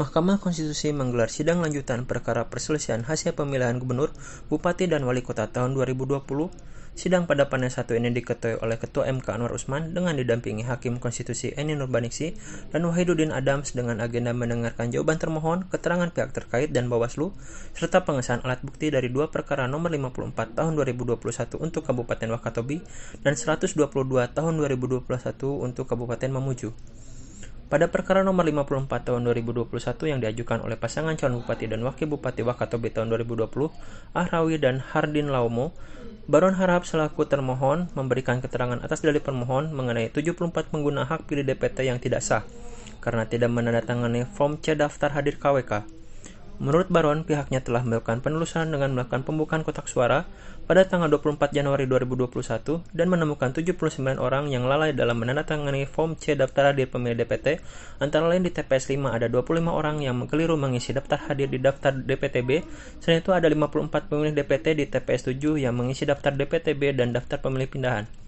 Mahkamah Konstitusi menggelar sidang lanjutan perkara perselisihan hasil pemilihan gubernur, bupati, dan wali kota tahun 2020. Sidang pada panel satu ini diketuai oleh Ketua MK Anwar Usman dengan didampingi Hakim Konstitusi Eni Nurbaningsi dan Wahidudin Adams dengan agenda mendengarkan jawaban termohon, keterangan pihak terkait dan Bawaslu, serta pengesahan alat bukti dari dua perkara nomor 54 tahun 2021 untuk Kabupaten Wakatobi dan 122 tahun 2021 untuk Kabupaten Mamuju. Pada perkara nomor 54 tahun 2021 yang diajukan oleh pasangan calon bupati dan wakil bupati Wakatobi tahun 2020, Ahrawi dan Hardin Laumo, Baron harap selaku termohon memberikan keterangan atas dalil permohon mengenai 74 pengguna hak pilih DPT yang tidak sah karena tidak menandatangani form C daftar hadir KWK. Menurut Baron, pihaknya telah melakukan penelusuran dengan melakukan pembukaan kotak suara pada tanggal 24 Januari 2021 dan menemukan 79 orang yang lalai dalam menandatangani form C daftar hadir pemilih DPT. Antara lain di TPS 5 ada 25 orang yang keliru mengisi daftar hadir di daftar DPTB. Selain itu ada 54 pemilih DPT di TPS 7 yang mengisi daftar DPTB dan daftar pemilih pindahan.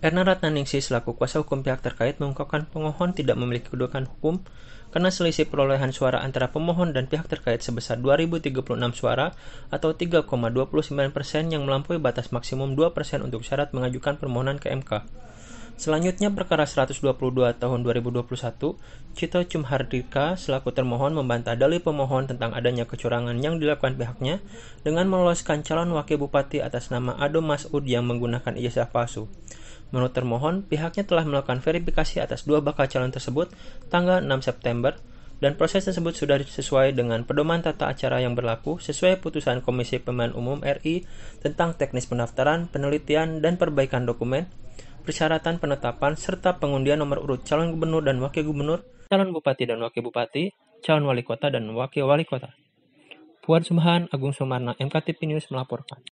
Erna Ratnaningsi selaku kuasa hukum pihak terkait mengungkapkan pemohon tidak memiliki kedudukan hukum karena selisih perolehan suara antara pemohon dan pihak terkait sebesar 2036 suara atau 3,29 persen yang melampaui batas maksimum 2 persen untuk syarat mengajukan permohonan ke MK. Selanjutnya perkara 122 tahun 2021, Cito Cumhardika selaku termohon membantah dalih pemohon tentang adanya kecurangan yang dilakukan pihaknya dengan meloloskan calon wakil bupati atas nama Ado Masud yang menggunakan ijazah palsu. Menurut termohon, pihaknya telah melakukan verifikasi atas dua bakal calon tersebut tanggal 6 September dan proses tersebut sudah sesuai dengan pedoman tata acara yang berlaku sesuai putusan Komisi Pemilihan Umum RI tentang teknis pendaftaran, penelitian, dan perbaikan dokumen, persyaratan penetapan, serta pengundian nomor urut calon gubernur dan wakil gubernur, calon bupati dan wakil bupati, calon wali kota dan wakil wali kota. Puan Subhan, Agung Sumarna, MKT News melaporkan.